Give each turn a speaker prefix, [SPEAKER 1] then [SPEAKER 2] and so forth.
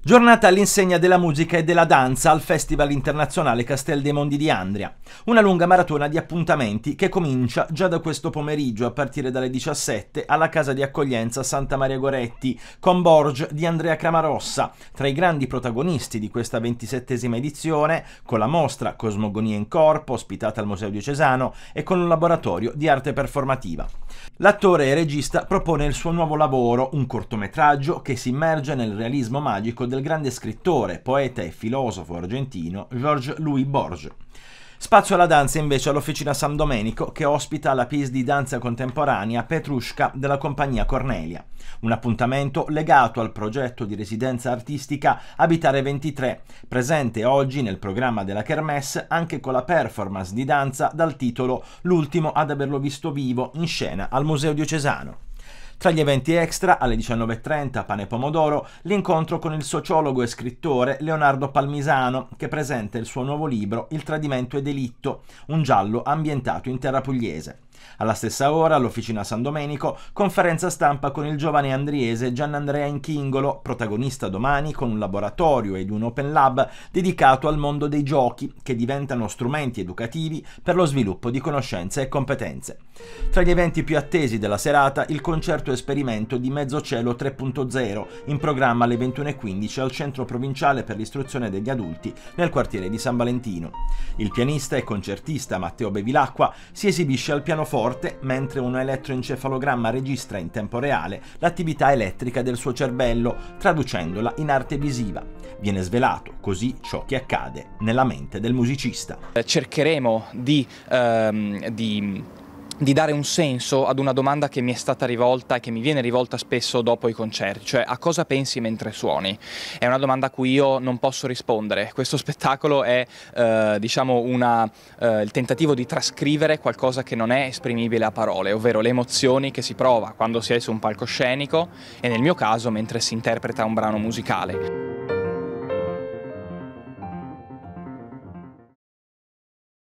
[SPEAKER 1] Giornata all'insegna della musica e della danza al Festival internazionale Castel dei Mondi di Andria. Una lunga maratona di appuntamenti che comincia già da questo pomeriggio a partire dalle 17 alla casa di accoglienza Santa Maria Goretti con Borge di Andrea Cramarossa. Tra i grandi protagonisti di questa ventisettesima edizione, con la mostra Cosmogonia in Corpo, ospitata al Museo Diocesano, e con un laboratorio di arte performativa. L'attore e regista propone il suo nuovo lavoro, un cortometraggio che si immerge nel realismo magico della del grande scrittore, poeta e filosofo argentino George Louis Borges. Spazio alla danza invece all'Officina San Domenico che ospita la piece di danza contemporanea Petrushka della compagnia Cornelia, un appuntamento legato al progetto di residenza artistica Abitare 23, presente oggi nel programma della Kermesse anche con la performance di danza dal titolo L'ultimo ad averlo visto vivo in scena al Museo Diocesano. Tra gli eventi extra, alle 19.30, pane e pomodoro, l'incontro con il sociologo e scrittore Leonardo Palmisano, che presenta il suo nuovo libro Il tradimento e delitto, un giallo ambientato in terra pugliese. Alla stessa ora, all'Officina San Domenico, conferenza stampa con il giovane andriese Gianandrea Inchingolo, protagonista domani con un laboratorio ed un open lab dedicato al mondo dei giochi, che diventano strumenti educativi per lo sviluppo di conoscenze e competenze. Tra gli eventi più attesi della serata, il concerto esperimento di Mezzocielo 3.0, in programma alle 21.15 al Centro Provinciale per l'Istruzione degli Adulti nel quartiere di San Valentino. Il pianista e concertista Matteo Bevilacqua si esibisce al pianoforte mentre un elettroencefalogramma registra in tempo reale l'attività elettrica del suo cervello, traducendola in arte visiva. Viene svelato così ciò che accade nella
[SPEAKER 2] mente del musicista. Eh, cercheremo di, um, di di dare un senso ad una domanda che mi è stata rivolta e che mi viene rivolta spesso dopo i concerti, cioè a cosa pensi mentre suoni? È una domanda a cui io non posso rispondere. Questo spettacolo è eh, diciamo una, eh, il tentativo di trascrivere qualcosa che non è esprimibile a parole, ovvero le emozioni che si prova quando si è su un palcoscenico e nel mio caso mentre si interpreta un brano musicale.